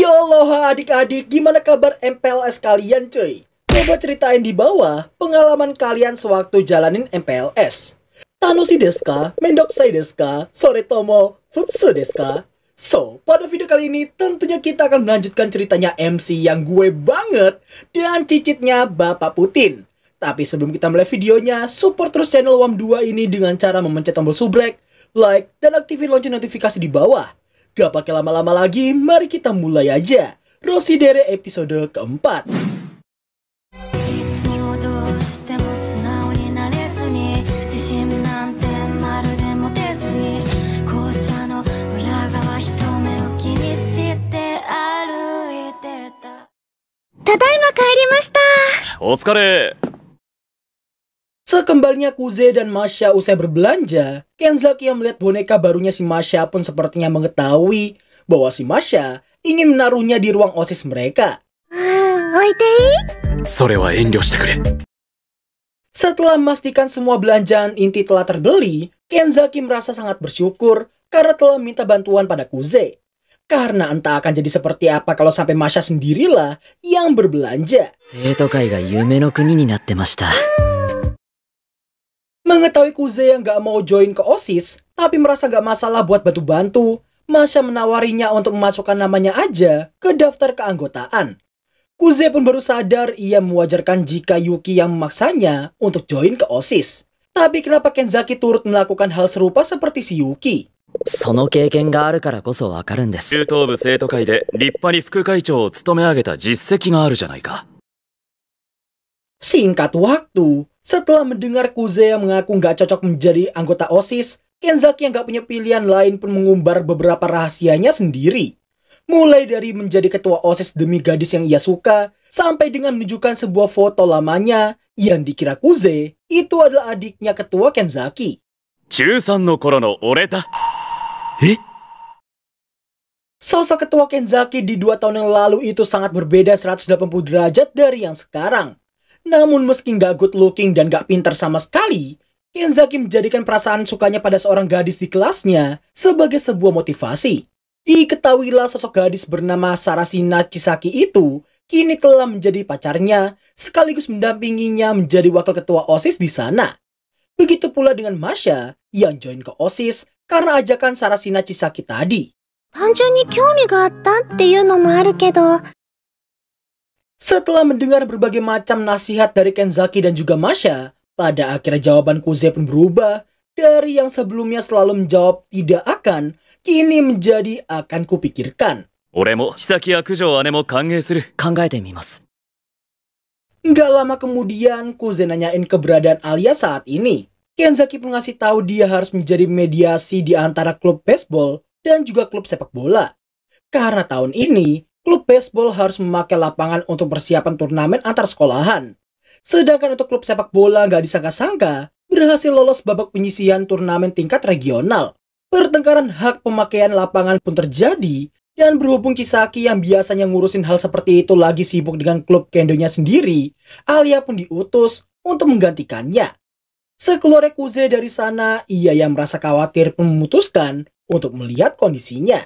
Aloha adik-adik, gimana kabar MPLS kalian cuy? Coba ceritain di bawah pengalaman kalian sewaktu jalanin MPLS. Tanoshi desu ka? Mendokusai desu ka? Sore tomo futsu desu ka? So, pada video kali ini tentunya kita akan melanjutkan ceritanya MC yang gue banget dan cicitnya Bapak Putin. Tapi sebelum kita mulai videonya, support terus channel WAM2 ini dengan cara memencet tombol subrek, like, dan aktifin lonceng notifikasi di bawah. Gak pakai lama-lama lagi, mari kita mulai aja. Rosidere episode keempat. Sekembalinya Kuze dan Masha usai berbelanja, Kenzaki yang melihat boneka barunya si Masha pun sepertinya mengetahui bahwa si Masha ingin menaruhnya di ruang OSIS mereka. Ah, Setelah memastikan semua belanjaan inti telah terbeli, Kenzaki merasa sangat bersyukur karena telah minta bantuan pada Kuze. Karena entah akan jadi seperti apa kalau sampai Masha sendirilah yang berbelanja. Mengetahui Kuze yang gak mau join ke OSIS, tapi merasa gak masalah buat batu bantu Masha menawarinya untuk memasukkan namanya aja ke daftar keanggotaan. Kuze pun baru sadar ia mewajarkan jika Yuki yang memaksanya untuk join ke OSIS. Tapi kenapa Kenzaki turut melakukan hal serupa seperti si Yuki? その経験があるからこそわかるんです中等部生徒会で立派に副会長を務め上げた実績があるじゃないか Singkat waktu, setelah mendengar Kuzea mengaku nggak cocok menjadi anggota OSIS, Kenzaki yang nggak punya pilihan lain pun mengumbar beberapa rahasianya sendiri. Mulai dari menjadi ketua OSIS demi gadis yang ia suka, sampai dengan menunjukkan sebuah foto lamanya yang dikira Kuze, itu adalah adiknya ketua Kenzaki. 中3の頃の俺だ Eh? Sosok ketua Kenzaki di dua tahun yang lalu itu sangat berbeda 180 derajat dari yang sekarang. Namun meski nggak good looking dan nggak pintar sama sekali, Kenzaki menjadikan perasaan sukanya pada seorang gadis di kelasnya sebagai sebuah motivasi. Diketahuilah sosok gadis bernama Sarasina Chisaki itu kini telah menjadi pacarnya sekaligus mendampinginya menjadi wakil ketua OSIS di sana. Begitu pula dengan Masha yang join ke OSIS karena ajakan Sarasina Chisaki tadi. Setelah mendengar berbagai macam nasihat dari Kenzaki dan juga Masha, pada akhirnya jawaban Kuze pun berubah dari yang sebelumnya selalu menjawab tidak akan, kini menjadi akan kupikirkan. Ya Nggak lama kemudian Kuze nanyain keberadaan Alia saat ini. Kenzaki pun ngasih tahu dia harus menjadi mediasi di antara klub baseball dan juga klub sepak bola. Karena tahun ini, klub baseball harus memakai lapangan untuk persiapan turnamen antar sekolahan. Sedangkan untuk klub sepak bola nggak disangka-sangka, berhasil lolos babak penyisian turnamen tingkat regional. Pertengkaran hak pemakaian lapangan pun terjadi, dan berhubung Kisaki yang biasanya ngurusin hal seperti itu lagi sibuk dengan klub kendonya sendiri, Alia pun diutus untuk menggantikannya. Sekeluar Kuze dari sana, ia yang merasa khawatir memutuskan untuk melihat kondisinya.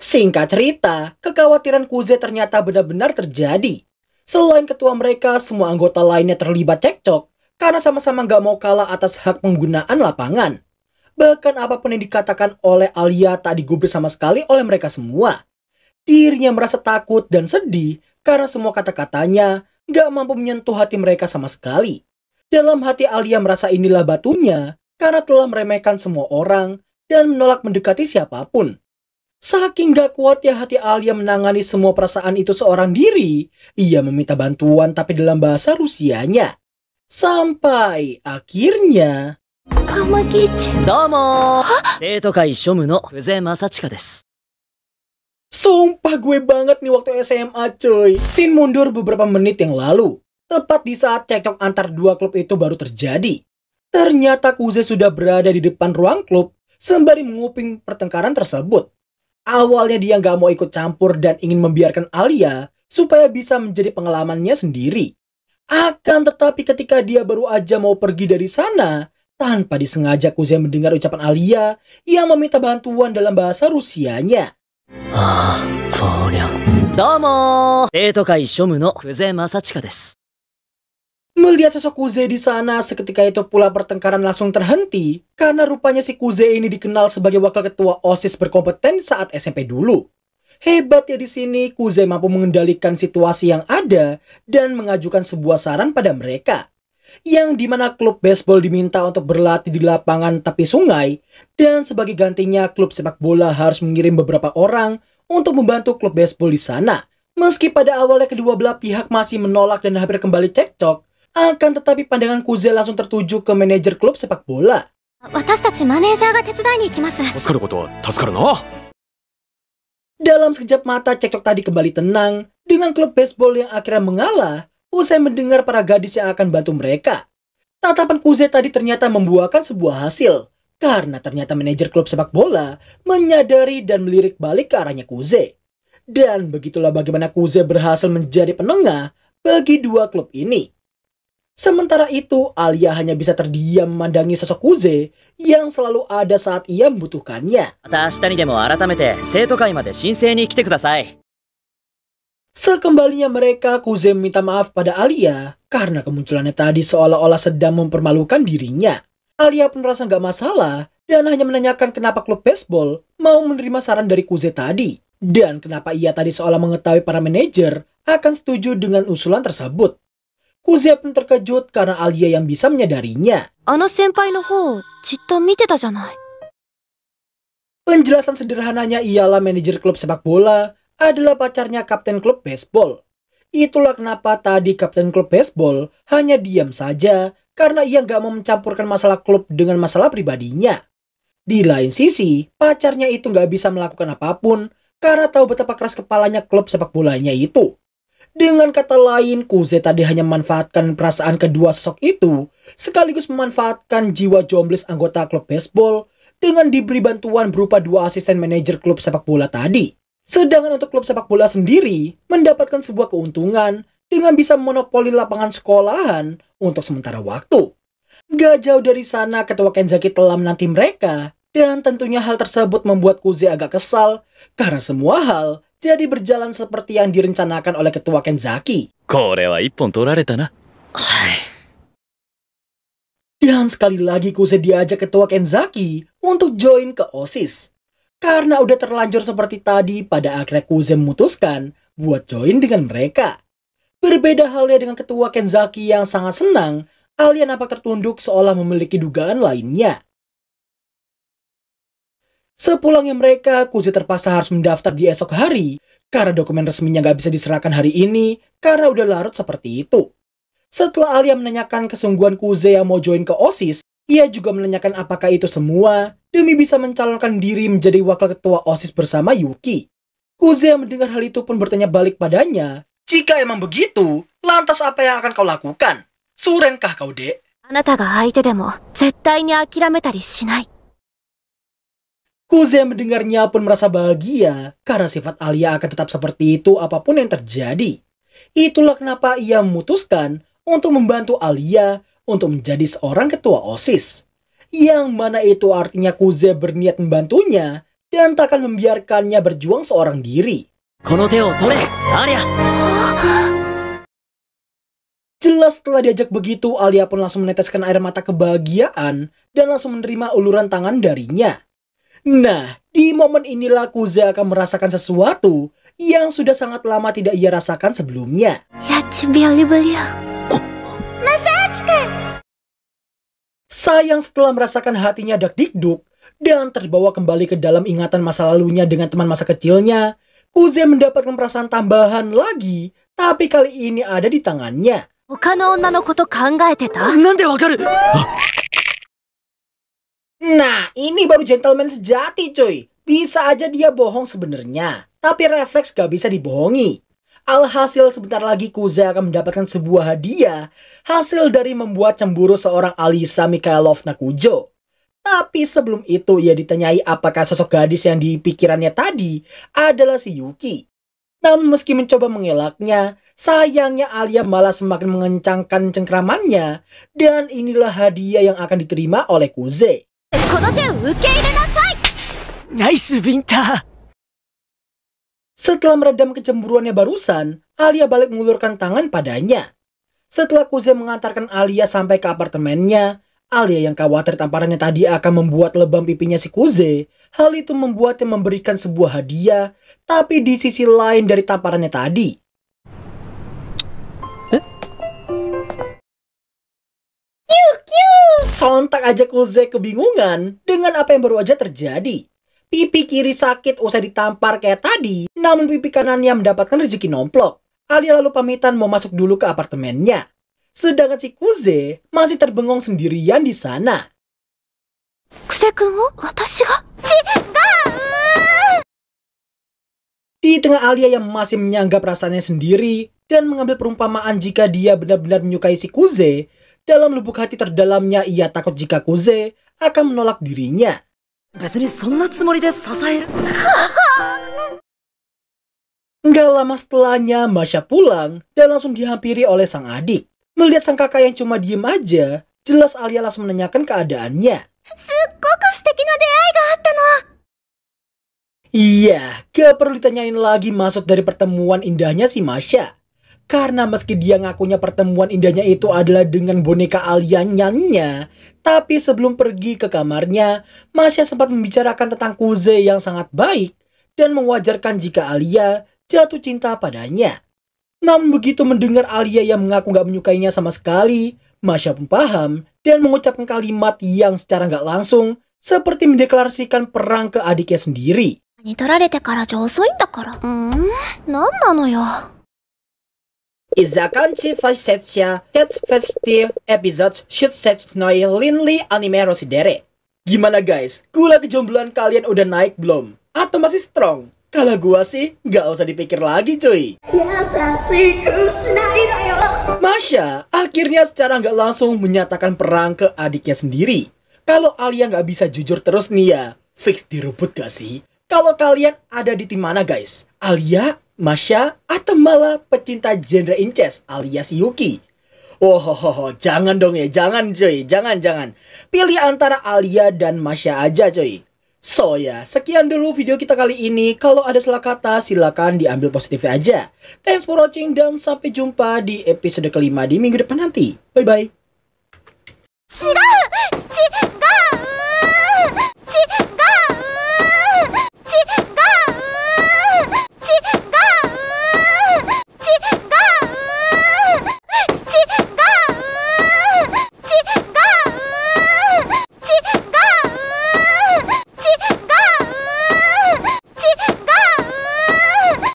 Singkat cerita, kekhawatiran Kuze ternyata benar-benar terjadi. Selain ketua mereka, semua anggota lainnya terlibat cekcok karena sama-sama nggak mau kalah atas hak penggunaan lapangan. Bahkan apapun yang dikatakan oleh Alia tak digubris sama sekali oleh mereka semua. Dirinya merasa takut dan sedih karena semua kata-katanya gak mampu menyentuh hati mereka sama sekali. Dalam hati Alia merasa inilah batunya karena telah meremehkan semua orang dan menolak mendekati siapapun. Saking gak ya hati Alia menangani semua perasaan itu seorang diri, ia meminta bantuan tapi dalam bahasa Rusianya. Sampai akhirnya... Domo! Deto kai shomu no Fuze Masachika desu. Sumpah gue banget nih waktu SMA coy. Scene mundur beberapa menit yang lalu. Tepat di saat cekcok antar dua klub itu baru terjadi. Ternyata Kuze sudah berada di depan ruang klub sembari menguping pertengkaran tersebut. Awalnya dia nggak mau ikut campur dan ingin membiarkan Alia supaya bisa menjadi pengalamannya sendiri. Akan tetapi ketika dia baru aja mau pergi dari sana, tanpa disengaja Kuze mendengar ucapan Alia yang meminta bantuan dalam bahasa Rusianya. ああ、そりゃ。どうも生徒会庶務の久世正親です。Melihat sosok Kuze di sana, seketika itu pula pertengkaran langsung terhenti karena rupanya si Kuze ini dikenal sebagai wakil ketua OSIS berkompeten saat SMP dulu. Hebat ya di sini, Kuze mampu mengendalikan situasi yang ada dan mengajukan sebuah saran pada mereka yang dimana klub baseball diminta untuk berlatih di lapangan tepi sungai dan sebagai gantinya klub sepak bola harus mengirim beberapa orang untuk membantu klub baseball di sana. Meski pada awalnya kedua belah pihak masih menolak dan hampir kembali cekcok, akan tetapi pandangan Kuze langsung tertuju ke manajer klub sepak bola. Dalam sekejap mata cekcok tadi kembali tenang dengan klub baseball yang akhirnya mengalah Usai oh, mendengar para gadis yang akan bantu mereka, tatapan Kuze tadi ternyata membuahkan sebuah hasil. Karena ternyata manajer klub sepak bola menyadari dan melirik balik ke arahnya Kuze. Dan begitulah bagaimana Kuze berhasil menjadi penengah bagi dua klub ini. Sementara itu, Alia hanya bisa terdiam memandangi sosok Kuze yang selalu ada saat ia membutuhkannya. Sekembalinya mereka, Kuze meminta maaf pada Alia karena kemunculannya tadi seolah-olah sedang mempermalukan dirinya. Alia pun merasa nggak masalah dan hanya menanyakan kenapa klub baseball mau menerima saran dari Kuze tadi. Dan kenapa ia tadi seolah mengetahui para manajer akan setuju dengan usulan tersebut. Kuze pun terkejut karena Alia yang bisa menyadarinya. Ano senpai no jitto janai. Penjelasan sederhananya ialah manajer klub sepak bola adalah pacarnya kapten klub baseball. Itulah kenapa tadi kapten klub baseball hanya diam saja karena ia nggak mau mencampurkan masalah klub dengan masalah pribadinya. Di lain sisi, pacarnya itu nggak bisa melakukan apapun karena tahu betapa keras kepalanya klub sepak bolanya itu. Dengan kata lain, Kuze tadi hanya memanfaatkan perasaan kedua sosok itu, sekaligus memanfaatkan jiwa jomblis anggota klub baseball dengan diberi bantuan berupa dua asisten manajer klub sepak bola tadi. Sedangkan untuk klub sepak bola sendiri mendapatkan sebuah keuntungan dengan bisa monopoli lapangan sekolahan untuk sementara waktu. Gak jauh dari sana ketua Kenzaki telah menanti mereka dan tentunya hal tersebut membuat Kuze agak kesal karena semua hal jadi berjalan seperti yang direncanakan oleh ketua Kenzaki. Dan sekali lagi Kuze diajak ketua Kenzaki untuk join ke OSIS. Karena udah terlanjur seperti tadi, pada akhirnya Kuze memutuskan buat join dengan mereka. Berbeda halnya dengan ketua Kenzaki yang sangat senang, Alia nampak tertunduk seolah memiliki dugaan lainnya. Sepulangnya mereka, Kuze terpaksa harus mendaftar di esok hari karena dokumen resminya gak bisa diserahkan hari ini karena udah larut seperti itu. Setelah Alia menanyakan kesungguhan Kuze yang mau join ke OSIS, ia juga menanyakan apakah itu semua demi bisa mencalonkan diri menjadi wakil ketua OSIS bersama Yuki. Kuze mendengar hal itu pun bertanya balik padanya, jika emang begitu, lantas apa yang akan kau lakukan? Surenkah kau, dek? Kuzia mendengarnya pun merasa bahagia karena sifat Alia akan tetap seperti itu apapun yang terjadi. Itulah kenapa ia memutuskan untuk membantu Alia untuk menjadi seorang ketua OSIS, yang mana itu artinya Kuze berniat membantunya dan tak akan membiarkannya berjuang seorang diri. Jelas setelah diajak begitu, Alia pun langsung meneteskan air mata kebahagiaan dan langsung menerima uluran tangan darinya. Nah, di momen inilah Kuze akan merasakan sesuatu yang sudah sangat lama tidak ia rasakan sebelumnya. Ya, beliau. Oh, Sayang setelah merasakan hatinya dikduk dan terbawa kembali ke dalam ingatan masa lalunya dengan teman masa kecilnya, Kuze mendapatkan perasaan tambahan lagi, tapi kali ini ada di tangannya. Nah, ini baru gentleman sejati, coy. Bisa aja dia bohong sebenarnya, tapi refleks gak bisa dibohongi. Alhasil sebentar lagi Kuze akan mendapatkan sebuah hadiah hasil dari membuat cemburu seorang Alisa Mikhailovna Kujo. Tapi sebelum itu ia ditanyai apakah sosok gadis yang dipikirannya tadi adalah si Yuki. Namun meski mencoba mengelaknya, sayangnya Alia malah semakin mengencangkan cengkramannya dan inilah hadiah yang akan diterima oleh Kuze. Nice, Winter! Setelah meredam kecemburuannya barusan, Alia balik mengulurkan tangan padanya. Setelah Kuze mengantarkan Alia sampai ke apartemennya, Alia yang khawatir tamparannya tadi akan membuat lebam pipinya si Kuze, hal itu membuatnya memberikan sebuah hadiah, tapi di sisi lain dari tamparannya tadi. Huh? Yuk, Sontak aja Kuze kebingungan dengan apa yang baru aja terjadi. Pipi kiri sakit usai ditampar kayak tadi, namun pipi kanannya mendapatkan rezeki nomplok. Alia lalu pamitan mau masuk dulu ke apartemennya. Sedangkan si Kuze masih terbengong sendirian di sana. Kuze-kun wo watashi ga di tengah Alia yang masih menyanggap perasaannya sendiri dan mengambil perumpamaan jika dia benar-benar menyukai si Kuze, dalam lubuk hati terdalamnya ia takut jika Kuze akan menolak dirinya. 別にそんなつもりで支える。Gak lama setelahnya, Masha pulang dan langsung dihampiri oleh sang adik. Melihat sang kakak yang cuma diem aja, jelas Alia langsung menanyakan keadaannya. Iya, gak perlu ditanyain lagi maksud dari pertemuan indahnya si Masha. Karena meski dia ngakunya pertemuan indahnya itu adalah dengan boneka Alia nyanyinya, tapi sebelum pergi ke kamarnya, Masya sempat membicarakan tentang Kuze yang sangat baik dan mewajarkan jika Alia jatuh cinta padanya. Namun begitu mendengar Alia yang mengaku gak menyukainya sama sekali, Masya pun paham dan mengucapkan kalimat yang secara gak langsung seperti mendeklarasikan perang ke adiknya sendiri. И заканчивается Catfestive episode shoot set noi Linli anime rosidere. Gimana guys? Gula kejombloan kalian udah naik belum? Atau masih strong? Kalau gua sih, nggak usah dipikir lagi cuy. Masya, akhirnya secara nggak langsung menyatakan perang ke adiknya sendiri. Kalau Alia nggak bisa jujur terus nih ya, fix direbut gak sih? Kalau kalian ada di tim mana guys? Alia Masya atau malah pecinta genre incest alias Yuki. Wohohoho, jangan dong ya, jangan cuy, jangan, jangan. Pilih antara Alia dan Masya aja cuy. So ya, sekian dulu video kita kali ini. Kalau ada salah kata, silakan diambil positif aja. Thanks for watching dan sampai jumpa di episode kelima di minggu depan nanti. Bye-bye.